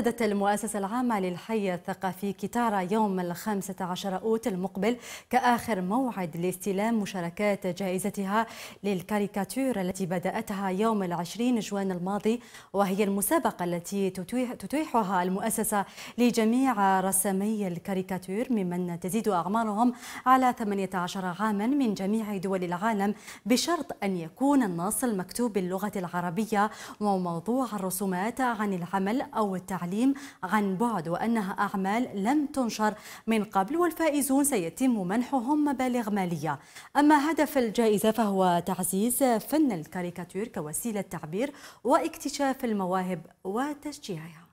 أكدت المؤسسة العامة للحي الثقافي كتارا يوم الخامسة عشر أوت المقبل كآخر موعد لاستلام مشاركات جائزتها للكاريكاتور التي بدأتها يوم العشرين جوان الماضي وهي المسابقة التي تتيحها المؤسسة لجميع رسامي الكاريكاتور ممن تزيد أعمارهم على 18 عاما من جميع دول العالم بشرط أن يكون النص المكتوب باللغة العربية وموضوع الرسومات عن العمل أو التعليم التعليم عن بعد وأنها أعمال لم تنشر من قبل والفائزون سيتم منحهم مبالغ مالية أما هدف الجائزة فهو تعزيز فن الكاريكاتير كوسيلة تعبير واكتشاف المواهب وتشجيعها